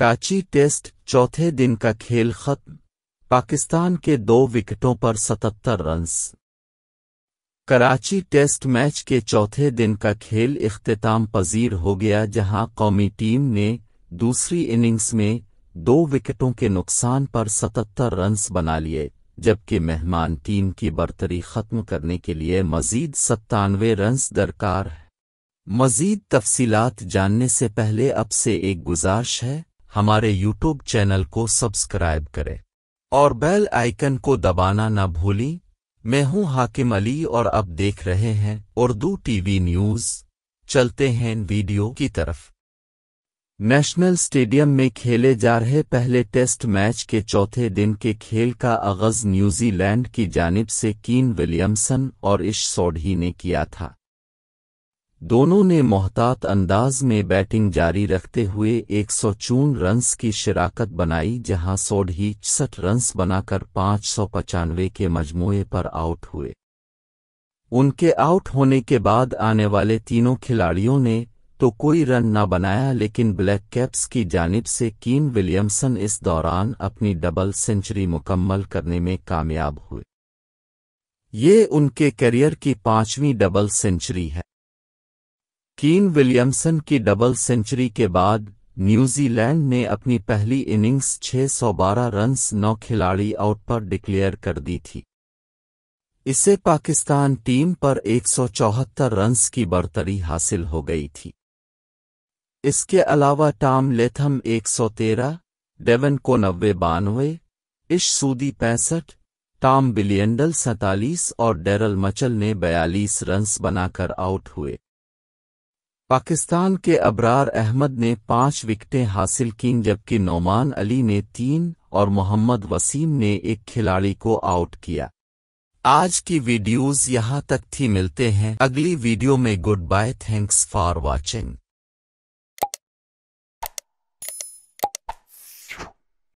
Karachi test चौथे दिन का खेल खत्म पाकिस्तान के दो विकेटों पर 77 रन्स कराची टेस्ट मैच के चौथे दिन का खेल इख्ताम पजीर हो गया जहां कौमी टीम ने दूसरी इनिंग्स में दो विकेटों के नुकसान पर 77 रन्स बना लिए जबकि मेहमान टीम की बर्तरी खत्म करने के लिए मजीद सत्तानवे रन्स दरकार है मजीद तफसीलात जानने से पहले अब से एक गुजारिश है हमारे यूट्यूब चैनल को सब्सक्राइब करें और बेल आइकन को दबाना न भूलें मैं हूं हाकिम अली और अब देख रहे हैं उर्दू टीवी न्यूज चलते हैं वीडियो की तरफ नेशनल स्टेडियम में खेले जा रहे पहले टेस्ट मैच के चौथे दिन के खेल का आगज न्यूजीलैंड की जानिब से कीन विलियमसन और इश सोढ़ी ने किया था दोनों ने मोहतात अंदाज में बैटिंग जारी रखते हुए एक सौ चून रन्स की शिराकत बनाई जहां सोड ही छसठ रन्स बनाकर पाँच सौ पचानवे के मजमूए पर आउट हुए उनके आउट होने के बाद आने वाले तीनों खिलाड़ियों ने तो कोई रन न बनाया लेकिन ब्लैक कैप्स की जानिब से कीन विलियमसन इस दौरान अपनी डबल सेंचुरी मुकम्मल करने में कामयाब हुए ये उनके करियर की पांचवीं डबल सेंचुरी है कीन विलियमसन की डबल सेंचुरी के बाद न्यूजीलैंड ने अपनी पहली इनिंग्स 612 रन्स नौ खिलाड़ी आउट पर डिक्लेयर कर दी थी इससे पाकिस्तान टीम पर 174 रन्स की बढ़तरी हासिल हो गई थी इसके अलावा टॉम लेथम 113, डेवन को नब्बे बानवे इश सूदी पैंसठ टॉम बिलियंडल सैतालीस और डेरल मचल ने बयालीस रन्स बनाकर आउट हुए पाकिस्तान के अबरार अहमद ने पांच विकेटें हासिल कीं जबकि नौमान अली ने तीन और मोहम्मद वसीम ने एक खिलाड़ी को आउट किया आज की वीडियोस यहाँ तक थी मिलते हैं अगली वीडियो में goodbye thanks for watching